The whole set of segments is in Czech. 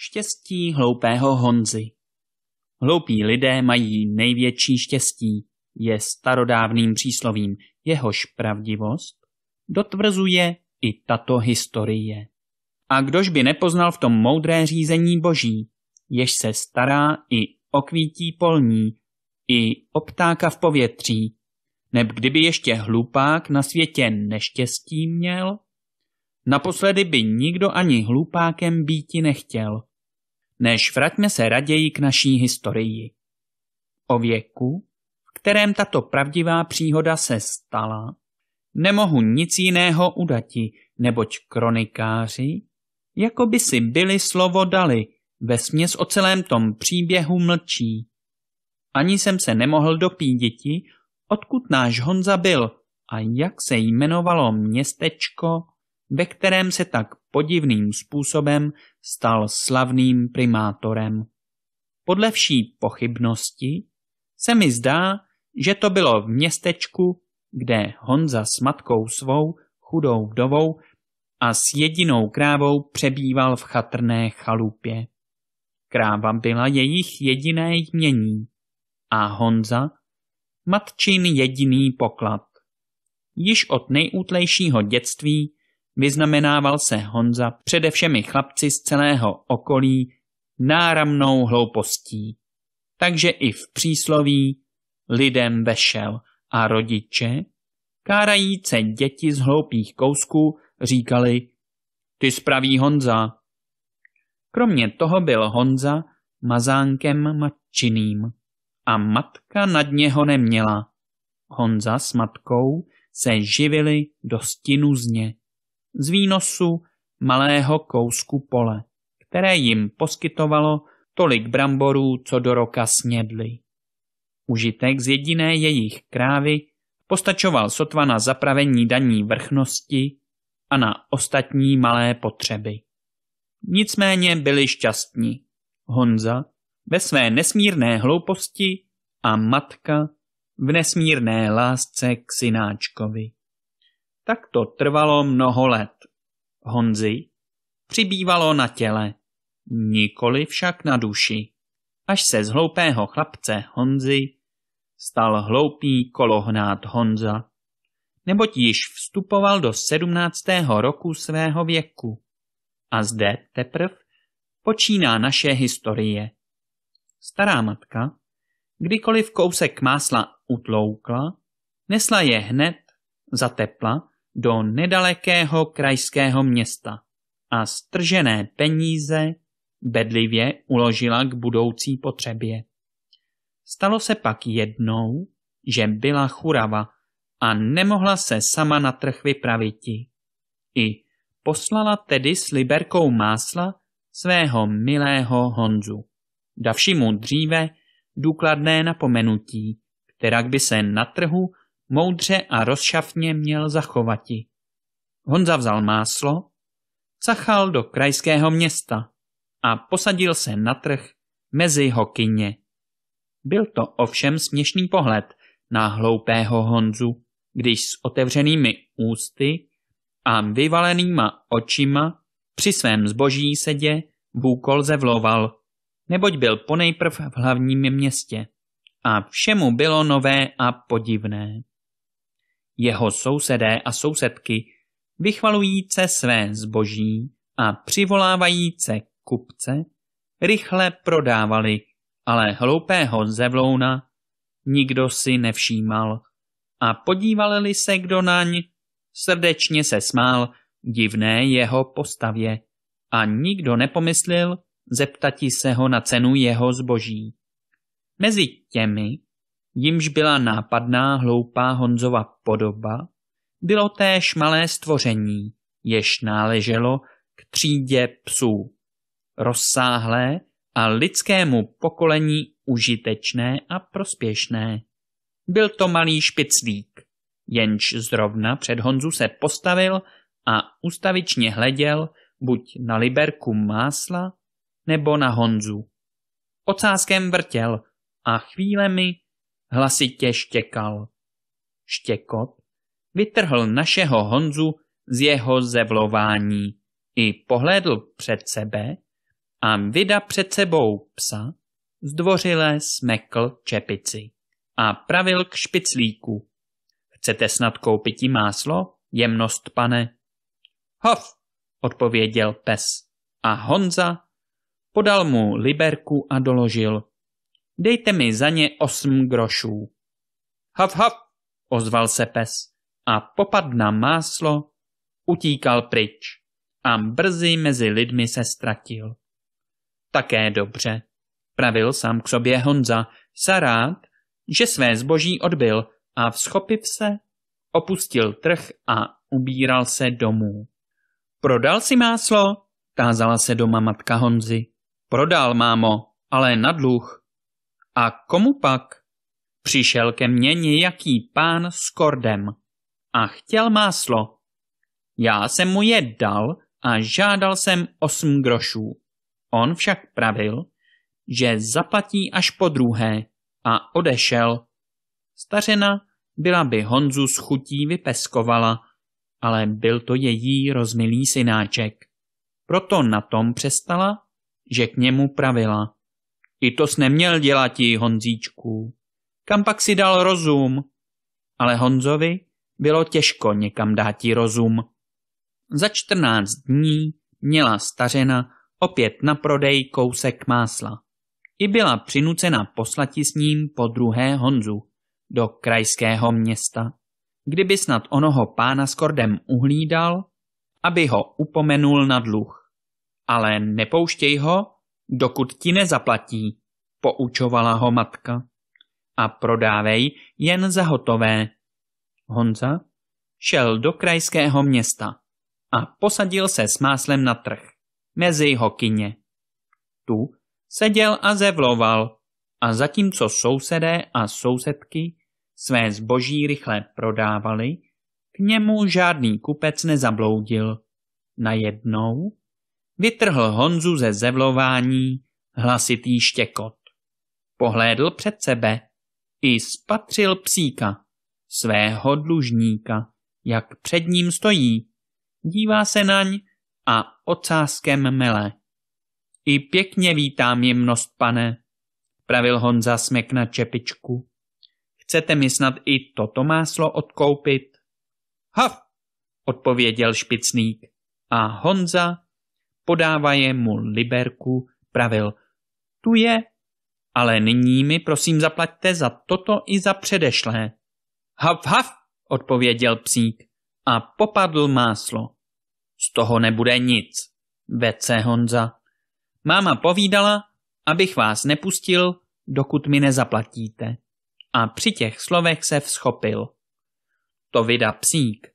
Štěstí hloupého Honzy. Hloupí lidé mají největší štěstí, je starodávným příslovím, jehož pravdivost dotvrzuje i tato historie. A kdož by nepoznal v tom moudré řízení boží, jež se stará i o kvítí polní, i o ptáka v povětří, neb kdyby ještě hlupák na světě neštěstí měl, Naposledy by nikdo ani hlupákem býti nechtěl. Než vraťme se raději k naší historii. O věku, v kterém tato pravdivá příhoda se stala, nemohu nic jiného udati, neboť kronikáři, jako by si byli slovo dali, ve směs o celém tom příběhu mlčí. Ani jsem se nemohl děti, odkud náš Honza byl a jak se jmenovalo městečko, ve kterém se tak podivným způsobem stal slavným primátorem. Podle vší pochybnosti se mi zdá, že to bylo v městečku, kde Honza s matkou svou, chudou vdovou a s jedinou krávou přebýval v chatrné chalupě. Kráva byla jejich jediné jmění a Honza matčin jediný poklad. Již od nejútlejšího dětství Vyznamenával se Honza především chlapci z celého okolí náramnou hloupostí. Takže i v přísloví lidem vešel a rodiče, kárajíce děti z hloupých kousků, říkali ty spraví Honza. Kromě toho byl Honza mazánkem matčiným a matka nad něho neměla. Honza s matkou se živili dosti nuzně z výnosu malého kousku pole, které jim poskytovalo tolik bramborů, co do roka snědli. Užitek z jediné jejich krávy postačoval sotva na zapravení daní vrchnosti a na ostatní malé potřeby. Nicméně byli šťastní. Honza ve své nesmírné hlouposti a matka v nesmírné lásce k synáčkovi. Tak to trvalo mnoho let. Honzi přibývalo na těle, nikoli však na duši, až se z hloupého chlapce Honzi stal hloupý kolohnát Honza, neboť již vstupoval do sedmnáctého roku svého věku. A zde teprv počíná naše historie. Stará matka, kdykoliv kousek másla utloukla, nesla je hned, za tepla do nedalekého krajského města a stržené peníze bedlivě uložila k budoucí potřebě. Stalo se pak jednou, že byla churava a nemohla se sama na trh vypraviti. I poslala tedy s liberkou másla svého milého Honzu. Davši mu dříve důkladné napomenutí, kterak by se na trhu Moudře a rozšafně měl zachovati. Honza vzal máslo, cachal do krajského města a posadil se na trh mezi hokyně. Byl to ovšem směšný pohled na hloupého Honzu, když s otevřenými ústy a vyvalenýma očima při svém zboží sedě vůkol zevloval, neboť byl ponejprv v hlavním městě a všemu bylo nové a podivné jeho sousedé a sousedky vychvalujíce své zboží a přivolávajíce kupce, rychle prodávali, ale hloupého zevlouna nikdo si nevšímal a podívali se kdo naň, srdečně se smál divné jeho postavě a nikdo nepomyslil zeptati se ho na cenu jeho zboží. Mezi těmi, jimž byla nápadná hloupá Honzova podoba, bylo též malé stvoření, jež náleželo k třídě psů. Rozsáhlé a lidskému pokolení užitečné a prospěšné. Byl to malý špiclík, jenž zrovna před Honzu se postavil a ustavičně hleděl buď na liberku másla nebo na Honzu. Ocáskem vrtěl a chvílemi Hlasitě štěkal. Štěkot vytrhl našeho Honzu z jeho zevlování i pohlédl před sebe a vyda před sebou psa zdvořile smekl čepici a pravil k špiclíku. Chcete snad koupit máslo, jemnost pane? Hov, odpověděl pes a Honza podal mu liberku a doložil. Dejte mi za ně osm grošů. Hav, hav, ozval se pes a popad na máslo utíkal pryč a brzy mezi lidmi se ztratil. Také dobře, pravil sám k sobě Honza, se rád, že své zboží odbil a vzchopiv se, opustil trh a ubíral se domů. Prodal si máslo? tázala se doma matka Honzy. Prodal, mámo, ale na dluh. A komu pak? Přišel ke mně nějaký pán s kordem a chtěl máslo. Já jsem mu je dal a žádal jsem osm grošů. On však pravil, že zaplatí až po druhé a odešel. Stařena byla by Honzu s chutí vypeskovala, ale byl to její rozmilý synáček. Proto na tom přestala, že k němu pravila. I to neměl dělat i Honzíčku. Kam pak si dal rozum? Ale Honzovi bylo těžko někam dát dátí rozum. Za čtrnáct dní měla stařena opět na prodej kousek másla. I byla přinucena poslati s ním po druhé Honzu do krajského města, kdyby snad onoho pána s kordem uhlídal, aby ho upomenul na dluh. Ale nepouštěj ho, Dokud ti nezaplatí, poučovala ho matka. A prodávej jen za hotové. Honza šel do krajského města a posadil se s máslem na trh, mezi hokyně. Tu seděl a zevloval a zatímco sousedé a sousedky své zboží rychle prodávali, k němu žádný kupec nezabloudil. Najednou Vytrhl Honzu ze zevlování hlasitý štěkot. Pohlédl před sebe i spatřil psíka, svého dlužníka, jak před ním stojí. Dívá se naň a ocáskem mele. I pěkně vítám jemnost, pane, pravil Honza smek na čepičku. Chcete mi snad i toto máslo odkoupit? Hav, odpověděl špicník a Honza podávaje mu liberku, pravil, tu je, ale nyní mi prosím zaplaťte za toto i za předešlé. Hav, hav, odpověděl psík a popadl máslo. Z toho nebude nic, vece Honza. Máma povídala, abych vás nepustil, dokud mi nezaplatíte. A při těch slovech se vzchopil. To vyda psík.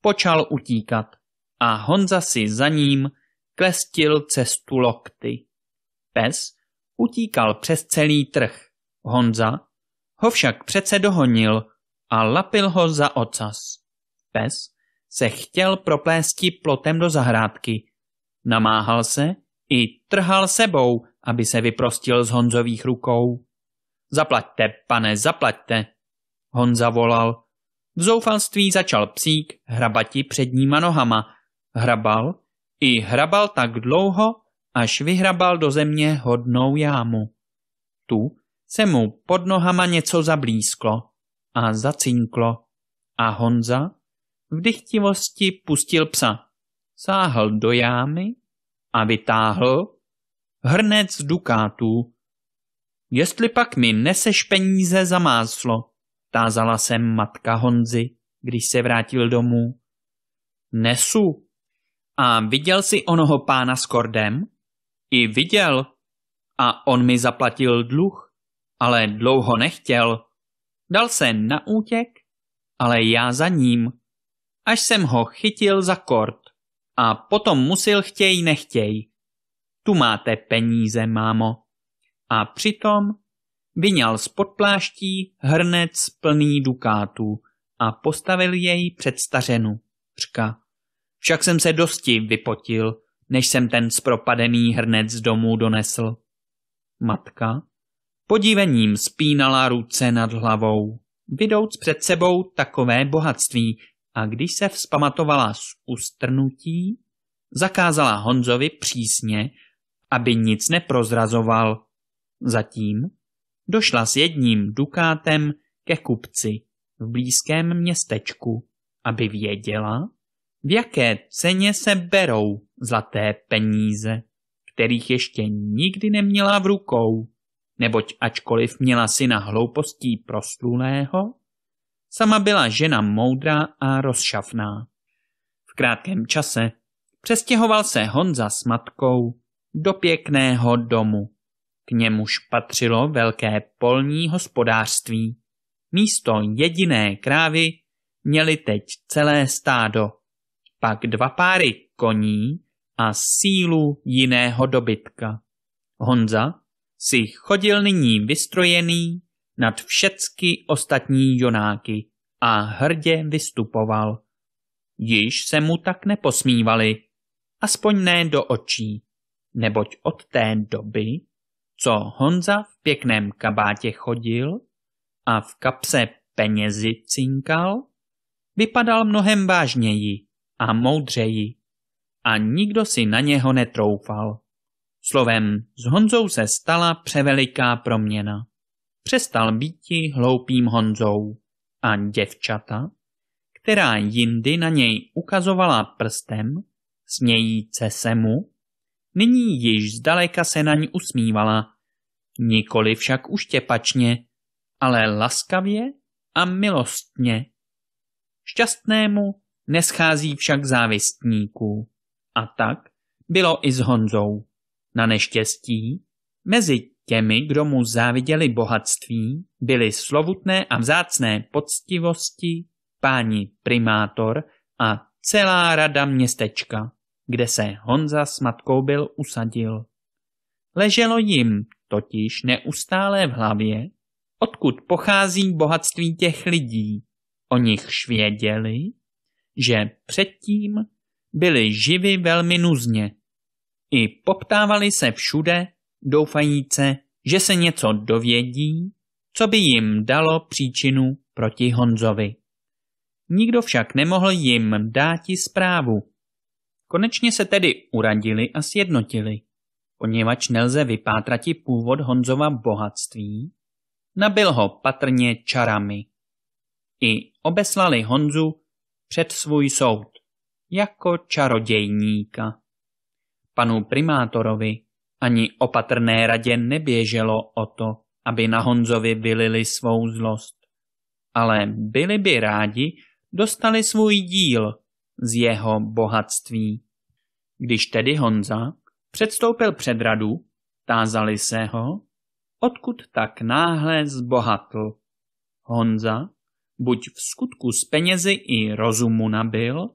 Počal utíkat a Honza si za ním klestil cestu lokty. Pes utíkal přes celý trh. Honza ho však přece dohonil a lapil ho za ocas. Pes se chtěl proplésti plotem do zahrádky. Namáhal se i trhal sebou, aby se vyprostil z Honzových rukou. Zaplaťte, pane, zaplaťte, Honza volal. V zoufalství začal psík hrabati předníma nohama. Hrabal i hrabal tak dlouho, až vyhrabal do země hodnou jámu. Tu se mu pod nohama něco zablízklo a zacinklo a Honza v dychtivosti pustil psa. Sáhl do jámy a vytáhl hrnec dukátů. Jestli pak mi neseš peníze za máslo, tázala jsem matka Honzy, když se vrátil domů. Nesu, a viděl si onoho pána s kordem? I viděl. A on mi zaplatil dluh, ale dlouho nechtěl. Dal se na útěk, ale já za ním. Až jsem ho chytil za kord. A potom musil chtěj nechtěj. Tu máte peníze, mámo. A přitom vyňal z podpláští hrnec plný dukátů a postavil jej před stařenu. Říká. Však jsem se dosti vypotil, než jsem ten zpropadený hrnec domů donesl. Matka podívením spínala ruce nad hlavou, vidouc před sebou takové bohatství a když se vzpamatovala z ustrnutí, zakázala Honzovi přísně, aby nic neprozrazoval. Zatím došla s jedním dukátem ke kupci v blízkém městečku, aby věděla, v jaké ceně se berou zlaté peníze, kterých ještě nikdy neměla v rukou, neboť ačkoliv měla syna hloupostí proslulého, sama byla žena moudrá a rozšafná. V krátkém čase přestěhoval se Honza s matkou do pěkného domu. K němuž patřilo velké polní hospodářství. Místo jediné krávy měli teď celé stádo pak dva páry koní a sílu jiného dobytka. Honza si chodil nyní vystrojený nad všecky ostatní jonáky a hrdě vystupoval. Již se mu tak neposmívali, aspoň ne do očí, neboť od té doby, co Honza v pěkném kabátě chodil a v kapse penězi cinkal, vypadal mnohem vážněji a moudřeji. A nikdo si na něho netroufal. Slovem, s Honzou se stala převeliká proměna. Přestal býti hloupým Honzou a děvčata, která jindy na něj ukazovala prstem, smějíce se mu, nyní již zdaleka se na ní usmívala, nikoli však uštěpačně, ale laskavě a milostně. Šťastnému neschází však závistníků. A tak bylo i s Honzou. Na neštěstí, mezi těmi, kdo mu záviděli bohatství, byly slovutné a vzácné poctivosti páni primátor a celá rada městečka, kde se Honza s matkou byl usadil. Leželo jim totiž neustále v hlavě, odkud pochází bohatství těch lidí. O nich švěděli? že předtím byli živi velmi nuzně. I poptávali se všude, doufajíce, že se něco dovědí, co by jim dalo příčinu proti Honzovi. Nikdo však nemohl jim dát zprávu. Konečně se tedy uradili a sjednotili. Poněvadž nelze vypátrati původ Honzova bohatství, nabil ho patrně čarami. I obeslali Honzu před svůj soud, jako čarodějníka. Panu primátorovi ani opatrné radě neběželo o to, aby na Honzovi vylili svou zlost. Ale byli by rádi, dostali svůj díl z jeho bohatství. Když tedy Honza předstoupil před radu, tázali se ho, odkud tak náhle zbohatl. Honza buď v skutku z penězi i rozumu nabil,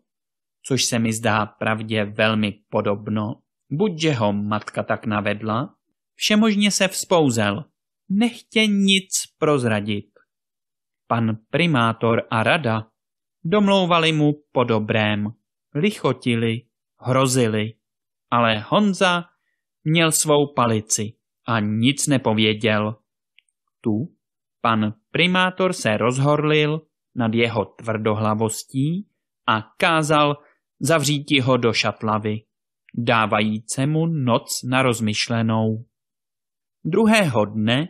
což se mi zdá pravdě velmi podobno, buď že ho matka tak navedla, všemožně se vzpouzel, nechtě nic prozradit. Pan primátor a rada domlouvali mu po dobrém, lichotili, hrozili, ale Honza měl svou palici a nic nepověděl. Tu pan Primátor se rozhorlil nad jeho tvrdohlavostí a kázal zavřít ho do šatlavy, dávajíce mu noc na rozmyšlenou. Druhého dne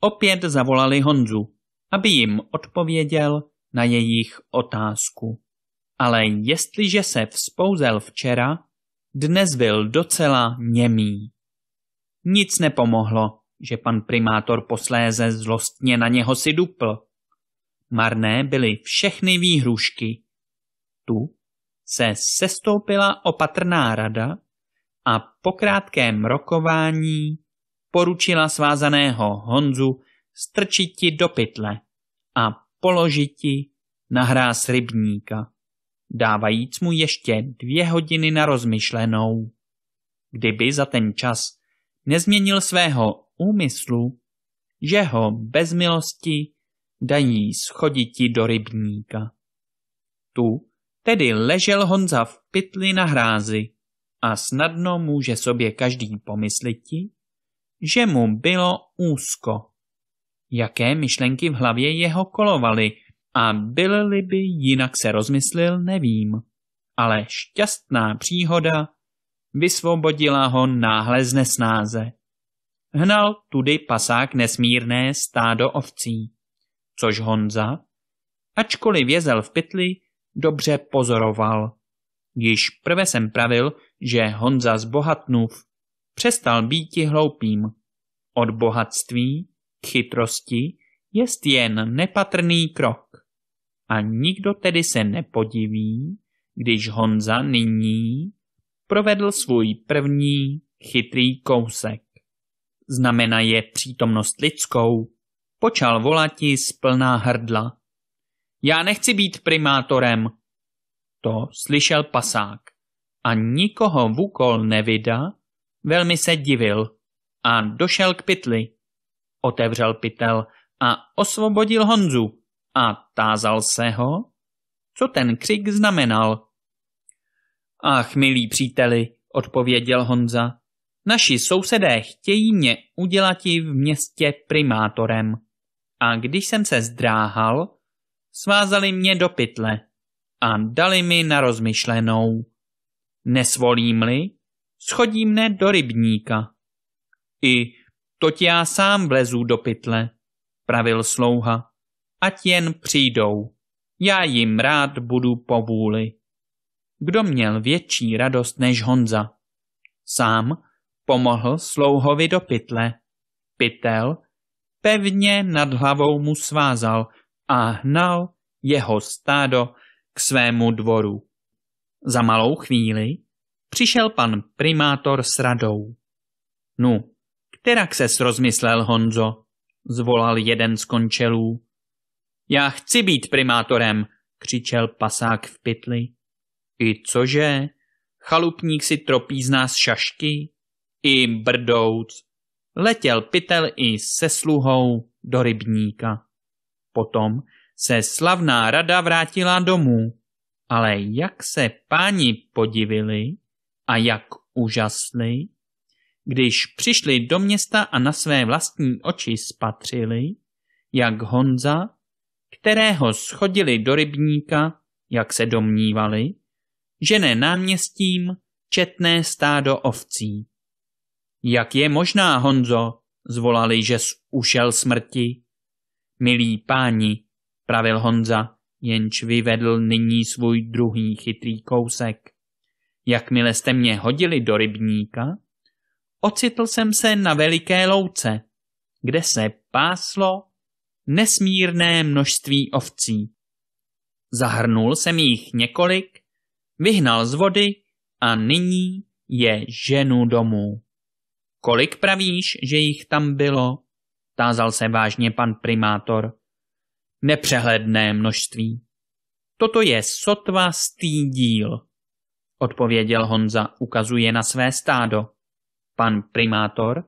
opět zavolali Honzu, aby jim odpověděl na jejich otázku. Ale jestliže se vzpouzel včera, dnes byl docela němý. Nic nepomohlo že pan primátor posléze zlostně na něho si dupl. Marné byly všechny výhrušky. Tu se sestoupila opatrná rada a po krátkém rokování poručila svázaného Honzu strčiti do pytle a položiti na hráz rybníka, dávajíc mu ještě dvě hodiny na rozmyšlenou. Kdyby za ten čas nezměnil svého úmyslu, že ho bez milosti dají schoditi do rybníka. Tu tedy ležel Honza v pytli na hrázi a snadno může sobě každý pomysliti, že mu bylo úzko. Jaké myšlenky v hlavě jeho kolovaly a byl by jinak se rozmyslil, nevím. Ale šťastná příhoda vysvobodila ho náhle z nesnáze hnal tudy pasák nesmírné stádo ovcí, což Honza, ačkoliv vězel v pytli, dobře pozoroval. Již prve jsem pravil, že Honza z bohatnův přestal býti hloupým. Od bohatství k chytrosti jest jen nepatrný krok. A nikdo tedy se nepodiví, když Honza nyní provedl svůj první chytrý kousek znamená je přítomnost lidskou, počal volati z plná hrdla. Já nechci být primátorem. To slyšel pasák a nikoho v úkol nevydá, velmi se divil a došel k pytli. Otevřel pytel a osvobodil Honzu a tázal se ho, co ten křik znamenal. Ach, milí příteli, odpověděl Honza, Naši sousedé chtějí mě udělati v městě primátorem. A když jsem se zdráhal, svázali mě do pytle a dali mi na rozmyšlenou. Nesvolím-li, schodí mne do rybníka. I toť já sám vlezu do pytle, pravil slouha, ať jen přijdou, já jim rád budu povůli. Kdo měl větší radost než Honza? Sám pomohl slouhovi do pytle. Pytel pevně nad hlavou mu svázal a hnal jeho stádo k svému dvoru. Za malou chvíli přišel pan primátor s radou. Nu, kterak se rozmyslel, Honzo, zvolal jeden z končelů. Já chci být primátorem, křičel pasák v pytli. I cože? Chalupník si tropí z nás šašky? i brdouc, letěl pytel i se sluhou do rybníka. Potom se slavná rada vrátila domů, ale jak se páni podivili a jak úžasli, když přišli do města a na své vlastní oči spatřili, jak Honza, kterého schodili do rybníka, jak se domnívali, žene náměstím četné stádo ovcí. Jak je možná, Honzo, zvolali, že ušel smrti? Milí páni, pravil Honza, jenž vyvedl nyní svůj druhý chytrý kousek. Jakmile jste mě hodili do rybníka, ocitl jsem se na veliké louce, kde se páslo nesmírné množství ovcí. Zahrnul jsem jich několik, vyhnal z vody a nyní je ženu domů. Kolik pravíš, že jich tam bylo? Tázal se vážně pan primátor. Nepřehledné množství. Toto je sotva stý díl, odpověděl Honza, ukazuje na své stádo. Pan primátor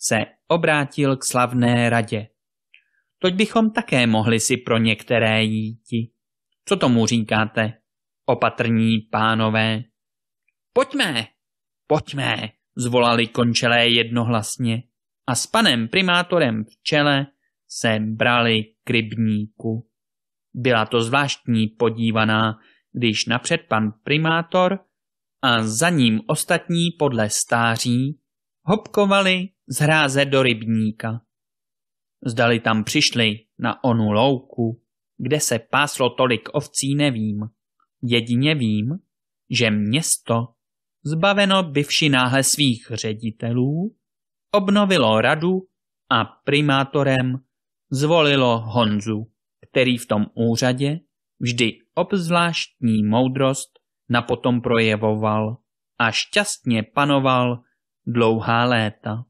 se obrátil k slavné radě. Toť bychom také mohli si pro některé jíti. Co tomu říkáte, opatrní pánové? Pojďme, pojďme, Zvolali končelé jednohlasně a s panem primátorem v čele se brali k rybníku. Byla to zvláštní podívaná, když napřed pan primátor a za ním ostatní podle stáří hopkovali z hráze do rybníka. Zdali tam přišli na onu louku, kde se páslo tolik ovcí nevím. Jedině vím, že město zbaveno byvši náhle svých ředitelů, obnovilo radu a primátorem zvolilo Honzu, který v tom úřadě vždy obzvláštní moudrost na potom projevoval a šťastně panoval dlouhá léta.